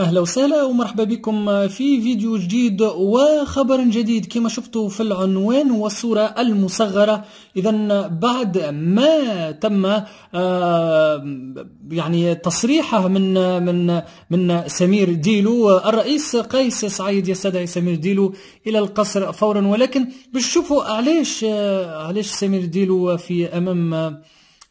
اهلا وسهلا ومرحبا بكم في فيديو جديد وخبر جديد كما شفتوا في العنوان والصورة المصغرة اذا بعد ما تم آه، يعني تصريحه من من من سمير ديلو الرئيس قيس سعيد يستدعي سمير ديلو الى القصر فورا ولكن باش تشوفوا علاش آه، علاش سمير ديلو في امام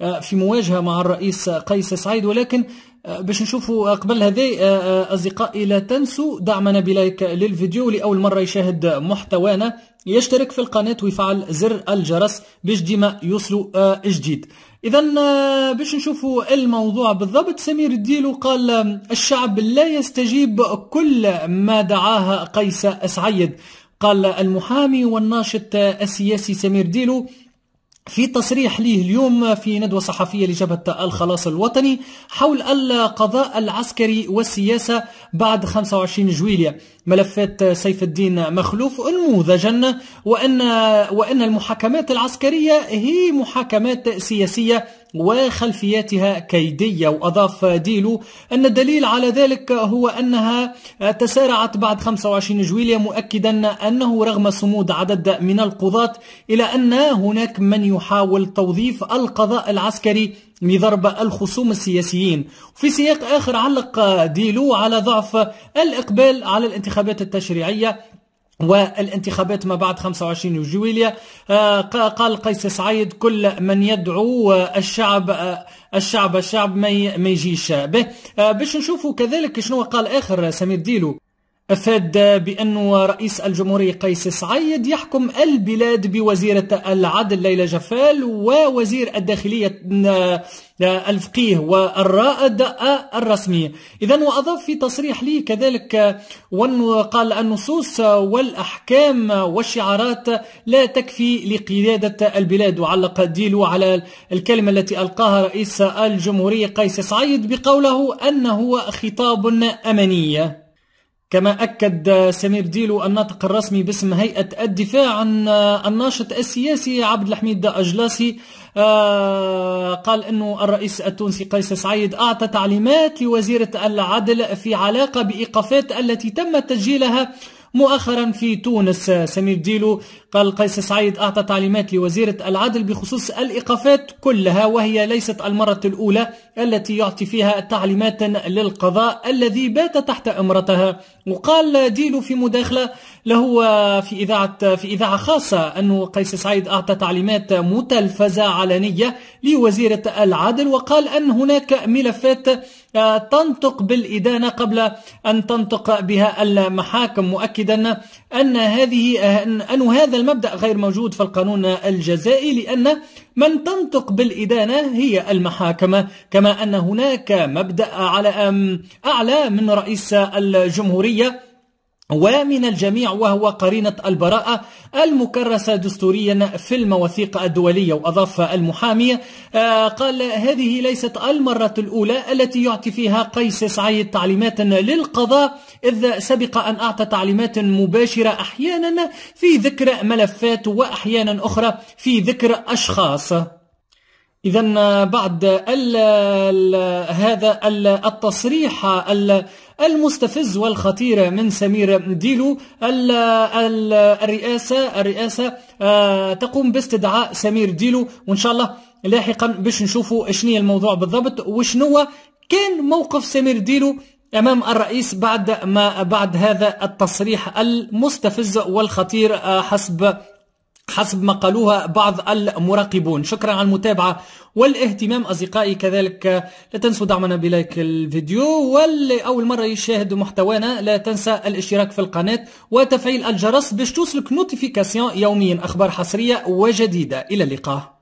آه، في مواجهه مع الرئيس قيس سعيد ولكن آه، باش نشوفوا قبل هذا آه، اصدقائي لا تنسوا دعمنا بلايك للفيديو لاول مره يشاهد محتوانا يشترك في القناه ويفعل زر الجرس باش ديما يوصلوا جديد اذا باش نشوفوا الموضوع بالضبط سمير الديلو قال الشعب لا يستجيب كل ما دعاها قيس سعيد قال المحامي والناشط السياسي سمير ديلو في تصريح ليه اليوم في ندوة صحفية لجبهة الخلاص الوطني حول القضاء العسكري والسياسة بعد 25 جويلية ملفات سيف الدين مخلوف انموذجا وأن, وأن المحاكمات العسكرية هي محاكمات سياسية وخلفياتها كيدية وأضاف ديلو أن الدليل على ذلك هو أنها تسارعت بعد 25 جويلية مؤكدا أنه رغم صمود عدد من القضاة إلى أن هناك من يحاول توظيف القضاء العسكري لضرب الخصوم السياسيين في سياق آخر علق ديلو على ضعف الإقبال على الانتخابات التشريعية والانتخابات ما بعد 25 جويليا آه، قال قيس سعيد كل من يدعو آه، الشعب آه، الشعب الشعب ما يجيش به باش نشوفوا كذلك شنو قال اخر سمير ديلو أفاد بأن رئيس الجمهورية قيس سعيد يحكم البلاد بوزيرة العدل ليلى جفال ووزير الداخلية الفقيه والرائد الرسمي إذا وأضاف في تصريح لي كذلك قال النصوص والأحكام والشعارات لا تكفي لقيادة البلاد وعلق ديلو على الكلمة التي ألقاها رئيس الجمهورية قيس سعيد بقوله أنه خطاب أمني كما أكد سمير ديلو الناطق الرسمي باسم هيئة الدفاع عن الناشط السياسي عبد الحميد أجلاسي آه، قال أنه الرئيس التونسي قيس سعيد أعطى تعليمات لوزيرة العدل في علاقة بإيقافات التي تم تسجيلها مؤخرا في تونس سمير ديلو قال قيس سعيد أعطى تعليمات لوزيرة العدل بخصوص الإيقافات كلها وهي ليست المرة الأولى التي يعطي فيها تعليمات للقضاء الذي بات تحت أمرتها وقال ديلو في مداخلة له في إذاعة, في إذاعة خاصة انه قيس سعيد أعطى تعليمات متلفزة علنية لوزيرة العدل وقال أن هناك ملفات آه، تنطق بالإدانة قبل أن تنطق بها المحاكم مؤكدا أن هذه أن هذا المبدأ غير موجود في القانون الجزائي لأن من تنطق بالإدانة هي المحاكمة كما أن هناك مبدأ على أعلى من رئيس الجمهورية ومن الجميع وهو قرينة البراءة المكرسة دستوريا في المواثيق الدولية وأضاف المحامي آه، قال هذه ليست المرة الأولى التي يعطي فيها قيس سعيد تعليمات للقضاء إذ سبق أن أعطى تعليمات مباشرة أحيانا في ذكر ملفات وأحيانا أخرى في ذكر أشخاص إذا بعد الـ الـ هذا الـ التصريح المستفز والخطير من سمير ديلو الـ الـ الرئاسة الرئاسة آه، تقوم باستدعاء سمير ديلو وإن شاء الله لاحقا باش نشوفوا شنو الموضوع بالضبط وشنو كان موقف سمير ديلو امام الرئيس بعد ما بعد هذا التصريح المستفز والخطير آه، حسب حسب ما قالوها بعض المراقبون شكرا على المتابعة والاهتمام أصدقائي كذلك لا تنسوا دعمنا بلايك الفيديو واللي أول مرة يشاهد محتوانا لا تنسى الاشتراك في القناة وتفعيل الجرس باش توصلك نوتيفيكاسيون يوميا أخبار حصرية وجديدة إلى اللقاء